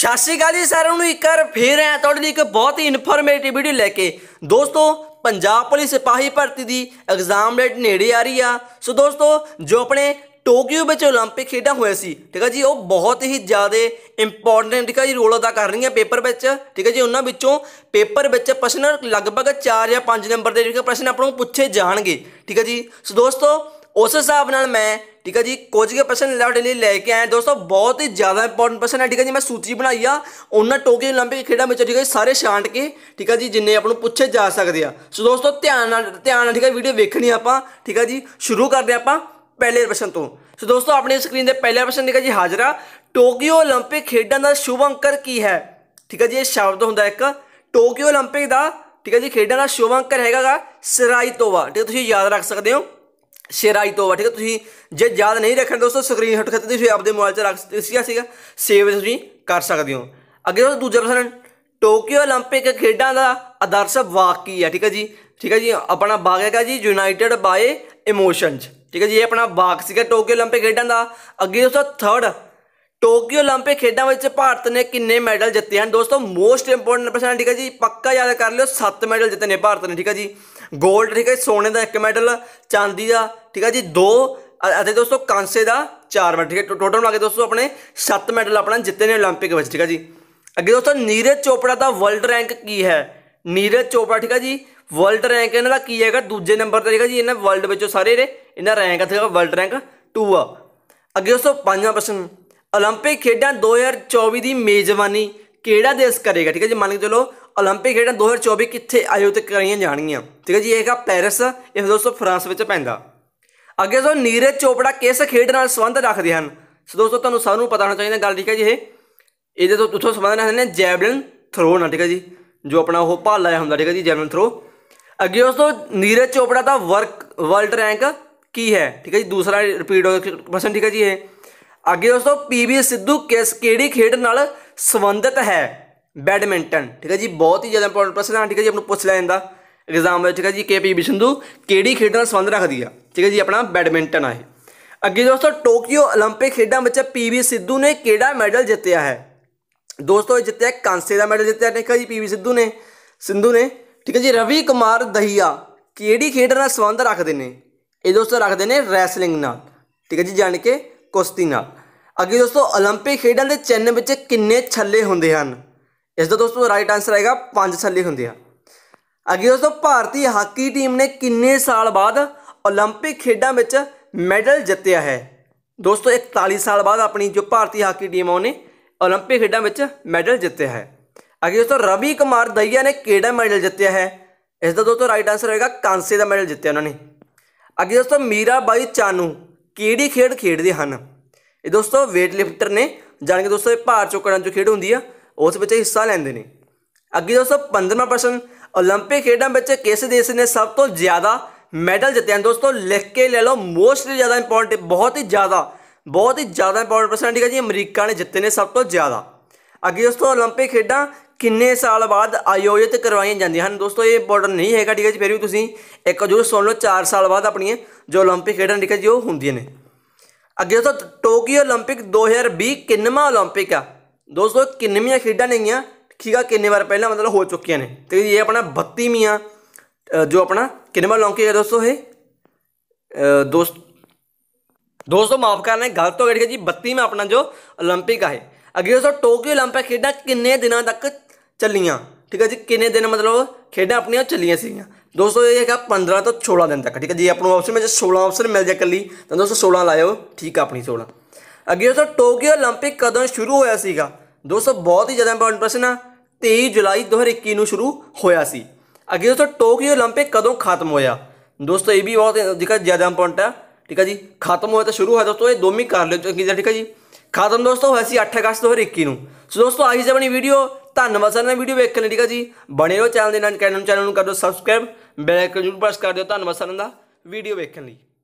ਸਤਿ ਸ਼੍ਰੀ ਅਕਾਲ ਜੀ ਸਾਰਿਆਂ ਨੂੰ ਇੱਕ ਵਾਰ ਫੇਰ ਆਇਆ ਤੁਹਾਡੇ ਲਈ ਇੱਕ ਬਹੁਤ ਹੀ ਇਨਫੋਰਮੇਟਿਵ ਵੀਡੀਓ ਲੈ ਕੇ ਦੋਸਤੋ ਪੰਜਾਬ ਪੁਲਿਸ ਸਿਪਾਹੀ ਭਰਤੀ ਦੀ ਐਗਜ਼ਾਮ ਡੇਟ ਨੇੜੇ ਆ ਰਹੀ ਆ ਸੋ ਦੋਸਤੋ ਜੋ ਆਪਣੇ ਟੋਕੀਓ ਵਿੱਚ 올림픽 ਖੇਡਾਂ ਹੋਇਆ ਸੀ ਠੀਕ ਹੈ ਜੀ ਉਹ ਬਹੁਤ ਹੀ ਜ਼ਿਆਦਾ ਇੰਪੋਰਟੈਂਟ ਠੀਕ ਹੈ ਜੀ ਰੋਲ ਅਦਾ ਕਰ ਰਹੀਆਂ ਪੇਪਰ ਵਿੱਚ ਠੀਕ ਹੈ ਜੀ ਉਹਨਾਂ ਵਿੱਚੋਂ ਪੇਪਰ ਵਿੱਚ ਪ੍ਰਸ਼ਨ ਲਗਭਗ 4 ਜਾਂ 5 ਨੰਬਰ ਦੇ ਜਿਹੜੇ ਪ੍ਰਸ਼ਨ ਆਪਾਂ ਨੂੰ ਪੁੱਛੇ ਜਾਣਗੇ ਠੀਕ ਹੈ ਜੀ ਸੋ ਦੋਸਤੋ ਉਸ ਹਿਸਾਬ ਨਾਲ ਮੈਂ ਠੀਕ ਹੈ ਜੀ ਕੁਝ ਕੇ ਪ੍ਰਸ਼ਨ ਤੁਹਾਡੇ ਲਈ ਲੈ ਕੇ ਆਏ ਦੋਸਤੋ ਬਹੁਤ ਹੀ ਜ਼ਿਆਦਾ ਇੰਪੋਰਟੈਂਟ ਪ੍ਰਸ਼ਨ ਹੈ ਠੀਕ ਹੈ ਜੀ ਮੈਂ ਸੂਚੀ ਬਣਾਈ ਆ ਉਹਨਾਂ ਟੋਕੀਓ 올림픽 ਖੇਡਾਂ ਵਿੱਚ ਠੀਕ ਹੈ ਸਾਰੇ ਛਾਂਟ ਕੇ ਠੀਕ ਹੈ ਜੀ ਜਿੰਨੇ ਆਪ ਨੂੰ ਪੁੱਛੇ ਜਾ ਸਕਦੇ ਆ ਸੋ ਦੋਸਤੋ ਧਿਆਨ ਨਾਲ ਧਿਆਨ ਨਾਲ ਠੀਕ ਹੈ ਵੀਡੀਓ ਵੇਖਣੀ ਆਪਾਂ ਠੀਕ ਹੈ ਜੀ ਸ਼ੁਰੂ ਕਰਦੇ ਆਪਾਂ ਪਹਿਲੇ ਪ੍ਰਸ਼ਨ ਤੋਂ ਸੋ ਦੋਸਤੋ ਆਪਣੀ ਸਕਰੀਨ ਦੇ ਪਹਿਲੇ ਪ੍ਰਸ਼ਨ ਠੀਕ ਹੈ ਜੀ ਹਾਜ਼ਰਾ ਟੋਕੀਓ 올림픽 ਖੇਡਾਂ ਦਾ ਸ਼ੁਭ ਅੰਕਰ ਕੀ ਹੈ ਠੀਕ ਹੈ ਜੀ ਇਹ ਸ਼ਬਦ ਹੁੰਦਾ ਇੱਕ ਟੋਕੀਓ 올림픽 ਦਾ ਠੀਕ ਹੈ ਜੀ ਖੇਡਾਂ ਦਾ ਸ਼ੁਭ ਅੰਕਰ ਹੈਗਾਗਾ ਸਰਾਈਤੋਵਾ ਤੋਵਾ ਠੀਕ ਹੈ ਤੁਸੀਂ ਯਾਦ ਰੱਖ ਸਕਦੇ ਹੋ ਸ਼ੇਰਾਈ ਤੋਂ ਠੀਕ ਹੈ ਤੁਸੀਂ ਜੇ ਯਾਦ ਨਹੀਂ ਰੱਖਣ ਦੋਸਤੋ ਸਕਰੀਨ ਹਟ ਕੇ ਤੁਸੀਂ ਆਪਦੇ ਮੋਬਾਈਲ 'ਚ ਰੱਖ ਸੀਗਾ ਸੀਗਾ ਸੇਵ ਤੁਸੀਂ ਕਰ ਸਕਦੇ ਹੋ ਅੱਗੇ ਦੋਸਤੋ ਦੂਜਾ ਪ੍ਰਸ਼ਨ ਟੋਕੀਓ 올림픽 ਖੇਡਾਂ ਦਾ ਆਦਰਸ਼ ਵਾਕੀ ਹੈ ਠੀਕ ਹੈ ਜੀ ਠੀਕ ਹੈ ਜੀ ਆਪਣਾ ਬਾਗ ਹੈਗਾ ਜੀ ਯੂਨਾਈਟਿਡ ਬਾਏ ਇਮੋਸ਼ਨਸ ਠੀਕ ਹੈ ਜੀ ਇਹ ਆਪਣਾ ਵਾਕ ਸੀਗਾ ਟੋਕੀਓ 올림픽 ਖੇਡਾਂ ਦਾ ਅੱਗੇ ਦੋਸਤੋ ਥਰਡ ਟੋਕੀਓ 올림픽 ਖੇਡਾਂ ਵਿੱਚ ਭਾਰਤ ਨੇ ਕਿੰਨੇ ਮੈਡਲ ਜਿੱਤੇ ਹਨ ਦੋਸਤੋ ਮੋਸਟ ਇੰਪੋਰਟੈਂਟ ਪ੍ਰਸ਼ਨ ਠੀਕ ਹੈ ਜੀ ਪੱਕਾ ਯਾਦ ਕਰ ਲਿਓ 7 ਮੈਡਲ ਜਿੱਤੇ ਨੇ ਭਾਰਤ ਨੇ ਠੀਕ ਹੈ ਜੀ 골ਡ ਠੀਕ ਹੈ ਸੋਨੇ ਦਾ 1 ਮੈਡਲ ਚਾਂਦੀ ਦਾ ਠੀਕ ਹੈ ਜੀ 2 ਅਤੇ ਦੋਸਤੋ ਕਾਂਸੇ ਦਾ 4 ਮੈਡਲ ਠੀਕ ਹੈ ਟੋਟਲ ਮਿਲਾ ਕੇ ਦੋਸਤੋ ਆਪਣੇ 7 ਮੈਡਲ ਆਪਣਾ ਜਿੱਤੇ ਨੇ 올림픽 ਵਿੱਚ ਠੀਕ ਹੈ ਜੀ ਅੱਗੇ ਦੋਸਤੋ ਨੀਰਜ ਚੋਪੜਾ ਦਾ ਵਰਲਡ ਰੈਂਕ ਕੀ ਹੈ ਨੀਰਜ ਚੋਪੜਾ ਠੀਕ ਹੈ ਜੀ ਵਰਲਡ ਰੈਂਕ ਇਹਨਾਂ ਦਾ ਕੀ ਹੈਗਾ ਦੂਜੇ ਨੰਬਰ ਤੇ ਠੀਕ ਹੈ ਜੀ ਇਹਨਾਂ ਵਰਲਡ ਵਿੱਚੋਂ ਸਾਰੇ ਇਹਨਾਂ ਰੈਂਕ ਹੈ ਵਰਲਡ ਰੈਂਕ 2 ਆ ਅੱਗੇ ਦੋਸਤੋ ਪੰਜਵਾਂ ਪ੍ਰਸ਼ਨ ओलंपिक खेडा 2024 ਦੀ ਮੇਜ਼ਬਾਨੀ ਕਿਹੜਾ ਦੇਸ਼ ਕਰੇਗਾ ਠੀਕ ਹੈ ਜੀ ਮੰਨ ਕੇ ਚਲੋ 올림픽 ਖੇਡਾਂ 2024 ਕਿੱਥੇ ਆਯੋਜਿਤ ਕਰਾਈਆਂ ਜਾਣਗੀਆਂ ਠੀਕ ਹੈ ਜੀ ਇਹ ਹੈਗਾ ਪੈਰਿਸ ਇਹ ਦੋਸਤੋ ਫਰਾਂਸ ਵਿੱਚ ਪੈਂਦਾ ਅੱਗੇ ਜੋ ਨੀਰਜ ਚੋਪੜਾ ਕਿਸ ਖੇਡ ਨਾਲ ਸੰਬੰਧ ਰੱਖਦੇ ਹਨ ਸੋ ਦੋਸਤੋ ਤੁਹਾਨੂੰ ਸਭ ਨੂੰ ਪਤਾ ਹੋਣਾ ਚਾਹੀਦਾ ਗੱਲ ਠੀਕ ਹੈ ਜੀ ਇਹ ਇਹਦੇ ਤੋਂ ਉੱਥੋਂ ਸੰਬੰਧ ਰੱਖਦੇ ਨੇ ਜੈਵਲਿਨ ਥਰੋ ਨਾਲ ਠੀਕ ਹੈ ਜੀ ਜੋ ਆਪਣਾ ਉਹ ਭਾਲਾ ਆਇਆ ਹੁੰਦਾ ਠੀਕ ਹੈ ਜੀ ਜੈਵਲਿਨ ਥਰੋ ਅੱਗੇ ਉਸ ਤੋਂ ਨੀਰਜ ਚੋਪੜਾ ਦਾ ਵਰਕ ਵਰਲਡ ਰੈਂਕ ਕੀ ਹੈ ਠੀਕ ਹੈ ਜੀ ਦੂਸਰਾ ਰਿਪੀਟ ਹੋ ਪਰਸਨ ਠੀਕ ਹੈ ਜੀ ਇਹ ਅੱਗੇ ਦੋਸਤੋ ਪੀਵੀ ਸਿੱਧੂ ਕਿਸ ਕਿਹੜੀ ਖੇਡ ਨਾਲ ਸੰਬੰਧਿਤ ਹੈ ਬੈਡਮਿੰਟਨ ਠੀਕ ਹੈ ਜੀ ਬਹੁਤ ਹੀ ਜ਼ਿਆਦਾ ਇੰਪੋਰਟੈਂਟ ਪ੍ਰਸ਼ਨ ਹੈ ਠੀਕ ਹੈ ਜੀ ਆਪ ਨੂੰ ਪੁੱਛ ਲਿਆ ਜਾਂਦਾ ਐਗਜ਼ਾਮ ਵਿੱਚ ਠੀਕ ਹੈ ਜੀ ਕੇਪੀ ਪੀ ਸਿੰਧੂ ਕਿਹੜੀ ਖੇਡ ਨਾਲ ਸੰਬੰਧ ਰੱਖਦੀ ਆ ਠੀਕ ਹੈ ਜੀ ਆਪਣਾ ਬੈਡਮਿੰਟਨ ਆ ਇਹ ਅੱਗੇ ਦੋਸਤੋ ਟੋਕੀਓ 올림픽 ਖੇਡਾਂ ਵਿੱਚ ਪੀਵੀ ਸਿੱਧੂ ਨੇ ਕਿਹੜਾ ਮੈਡਲ ਜਿੱਤਿਆ ਹੈ ਦੋਸਤੋ ਜਿੱਤਿਆ ਕਾਂਸੇ ਦਾ ਮੈਡਲ ਜਿੱਤਿਆ ਠੀਕ ਹੈ ਜੀ ਪੀਵੀ ਸਿੱਧੂ ਨੇ ਸਿੰਧੂ ਨੇ ਠੀਕ ਹੈ ਜੀ ਰਵੀ ਕੁਮਾਰ ਦਹੀਆ ਕਿਹੜੀ ਖੇਡ ਨਾਲ ਸੰਬੰਧ ਰੱਖਦੇ ਨੇ ਇਹ ਦੋਸਤੋ ਰੱਖਦੇ ਨੇ ਰੈਸਲਿੰਗ ਨਾਲ ਠੀਕ ਹੈ ਜੀ ਜਾਣ ਕੇ ਕੁਸ਼ਤੀ ਨਾਲ ਅੱਗੇ ਦੋਸਤੋ 올림픽 ਖੇਡਾਂ ਦੇ ਚਿੰਨ ਵਿੱਚ ਕਿੰਨੇ ਛੱਲੇ ਹੁੰਦੇ ਹਨ ਇਸ ਦਾ ਦੋਸਤੋ ਰਾਈਟ ਆਨਸਰ ਆਏਗਾ 5 ਛੱਲੇ ਹੁੰਦੇ ਆ ਅੱਗੇ ਦੋਸਤੋ ਭਾਰਤੀ ਹਾਕੀ ਟੀਮ ਨੇ ਕਿੰਨੇ ਸਾਲ ਬਾਅਦ 올림픽 ਖੇਡਾਂ ਵਿੱਚ ਮੈਡਲ ਜਿੱਤਿਆ ਹੈ ਦੋਸਤੋ 41 ਸਾਲ ਬਾਅਦ ਆਪਣੀ ਜੋ ਭਾਰਤੀ ਹਾਕੀ ਟੀਮ ਆ ਉਹਨੇ 올림픽 ਖੇਡਾਂ ਵਿੱਚ ਮੈਡਲ ਜਿੱਤਿਆ ਹੈ ਅੱਗੇ ਦੋਸਤੋ ਰਵੀ ਕੁਮਾਰ ਦਈਆ ਨੇ ਕਿਹੜਾ ਮੈਡਲ ਜਿੱਤਿਆ ਹੈ ਇਸ ਦਾ ਦੋਸਤੋ ਰਾਈਟ ਆਨਸਰ ਹੋਏਗਾ ਕਾਂਸੇ ਦਾ ਮੈਡਲ ਜਿੱਤਿਆ ਉਹਨਾਂ ਨੇ ਅੱਗੇ ਦੋਸਤੋ ਮੀਰਾ ਬਾਈ ਚਾਨੂ ਕਿਹੜੀ ਖੇਡ ਖੇਡਦੇ ਹਨ ਇਹ ਦੋਸਤੋ weight lifter ਨੇ ਜਾਣ ਕੇ ਦੋਸਤੋ ਇਹ ਭਾਰ ਚੁੱਕਣ ਜੋ ਖੇਡ ਹੁੰਦੀ ਆ ਉਸ ਵਿੱਚ ਹਿੱਸਾ ਲੈਂਦੇ ਨੇ ਅੱਗੇ ਦੋਸਤੋ 15ਵਾਂ ਪ੍ਰਸ਼ਨ 올림픽 ਖੇਡਾਂ ਵਿੱਚ ਕਿਸ ਦੇਸ਼ ਨੇ ਸਭ ਤੋਂ ਜ਼ਿਆਦਾ ਮੈਡਲ ਜਿੱਤੇ ਹਨ ਦੋਸਤੋ ਲਿਖ ਕੇ ਲੈ ਲਓ ਮੋਸਟਲੀ ਜ਼ਿਆਦਾ ਇੰਪੋਰਟੈਂਟ ਬਹੁਤ ਹੀ ਜ਼ਿਆਦਾ ਬਹੁਤ ਹੀ ਜ਼ਿਆਦਾ ਇੰਪੋਰਟੈਂਟ ਪ੍ਰਸ਼ਨ ਠੀਕ ਹੈ ਜੀ ਅਮਰੀਕਾ ਨੇ ਜਿੱਤੇ ਨੇ ਸਭ ਤੋਂ ਜ਼ਿਆਦਾ ਅੱਗੇ ਦੋਸਤੋ 올림픽 ਖੇਡਾਂ ਕਿੰਨੇ ਸਾਲ ਬਾਅਦ ਆਯੋਜਿਤ ਕਰਵਾਈਆਂ ਜਾਂਦੀਆਂ ਹਨ ਦੋਸਤੋ ਇਹ ਬੋਰਡਰ ਨਹੀਂ ਹੈਗਾ ਠੀਕ ਹੈ ਜੀ ਫਿਰ ਵੀ ਤੁਸੀਂ ਇੱਕ ਜੋ ਸੁਣ ਲਓ 4 ਸਾਲ ਬਾਅਦ ਆਪਣੀਆਂ ਜੋ 올림픽 ਖੇਡਾਂ ਠੀਕ ਹੈ ਜੀ ਉਹ ਹੁੰਦੀਆਂ ਨੇ ਅੱਗੇ ਦੋਸਤੋ ਟੋਕੀਓ 올림픽 2020 ਕਿੰਨਵਾਂ 올림픽 ਆ ਦੋਸਤੋ ਕਿੰਨਵੀਆਂ ਖੇਡਾਂ ਨੇਗੀਆਂ ਠੀਕ ਆ ਕਿੰਨੇ ਵਾਰ ਪਹਿਲਾਂ ਮਤਲਬ ਹੋ ਚੁੱਕੀਆਂ ਨੇ ਤੇ ਇਹ ਆਪਣਾ 32ਵੀਂ ਜੋ ਆਪਣਾ ਕਿੰਨਵਾਂ 올림픽 ਹੈ ਦੋਸਤੋ ਇਹ ਦੋਸਤ ਦੋਸਤੋ ਮਾਫ ਕਰਨਾ ਗਲਤ ਹੋ ਗਿਆ ਠੀਕ ਹੈ ਜੀ 32ਵਾਂ ਆਪਣਾ ਜੋ 올림픽 ਆ ਹੈ ਅੱਗੇ ਦੋਸਤੋ ਟੋਕੀਓ 올림픽 ਖੇਡਾਂ ਕਿੰਨੇ ਦਿਨਾਂ ਤੱਕ ਚੱਲੀਆਂ ਠੀਕ ਹੈ ਜੀ ਕਿੰਨੇ ਦਿਨ ਮਤਲਬ ਖੇਡਾਂ ਆਪਣੀਆਂ ਚੱਲੀਆਂ ਸੀਗੀਆਂ ਦੋਸਤੋ ਇਹ ਹੈਗਾ 15 ਤੋਂ 16 ਦਿਨ ਤੱਕ ਠੀਕ ਹੈ ਜੀ ਆਪਾਂ ਆਪਸ਼ਨ ਵਿੱਚ 16 ਆਪਸ਼ਨ ਮਿਲ ਜਾ ਕੱਲੀ ਤਾਂ ਦੋਸਤੋ 16 ਲਾਇਓ ਠੀਕ ਆ ਆਪਣੀ 16 ਅੱਗੇ ਦੋਸਤੋ ਟੋਕੀਓ 올림픽 ਕਦੋਂ ਸ਼ੁਰੂ ਹੋਇਆ ਸੀਗਾ ਦੋਸਤੋ ਬਹੁਤ ਹੀ ਜ਼ਿਆਦਾ ਇੰਪੋਰਟੈਂਟ ਪ੍ਰਸ਼ਨ ਆ 23 ਜੁਲਾਈ 2021 ਨੂੰ ਸ਼ੁਰੂ ਹੋਇਆ ਸੀ ਅੱਗੇ ਦੋਸਤੋ ਟੋਕੀਓ 올림픽 ਕਦੋਂ ਖਤਮ ਹੋਇਆ ਦੋਸਤੋ ਇਹ ਵੀ ਬਹੁਤ ਜਿਹੜਾ ਜ਼ਿਆਦਾ ਇੰਪੋਰਟੈਂਟ ਆ ਠੀਕ ਹੈ ਜੀ ਖਤਮ ਹੋਇਆ ਤਾਂ ਸ਼ੁਰੂ ਹੋਇਆ ਦੋਸਤੋ ਇਹ ਦੋਵੇਂ ਕਰ ਲਿਓ ਠੀਕ ਹੈ ਜੀ ਖਤਮ ਦੋਸਤੋ ਹੋਇਆ ਸੀ 8 ਅਗਸਤ 2021 ਨੂੰ ਸੋ ਦੋਸਤੋ ਆਹੀ ਜੀ ਆਪਣੀ ਵੀਡੀਓ ਧੰਨਵਾਦ ਸਾਰਿਆਂ ਦਾ ਵੀਡੀਓ ਵੇਖਣ ਲਈ ਠੀਕ ਆ ਜੀ ਬਣੇ ਰਹੋ ਚੈਨਲ ਦੇ ਨਾਲ ਕੈਨਮ ਚੈਨਲ ਨੂੰ ਕਰ ਦਿਓ ਸਬਸਕ੍ਰਾਈਬ ਬੈਲ ਆਈਕਨ ਜ਼ਰੂਰ ਪ੍ਰੈਸ ਕਰ ਦਿਓ ਧੰਨਵਾਦ ਸਾਰਿਆਂ ਦਾ ਵੀਡੀਓ ਵੇਖਣ ਲਈ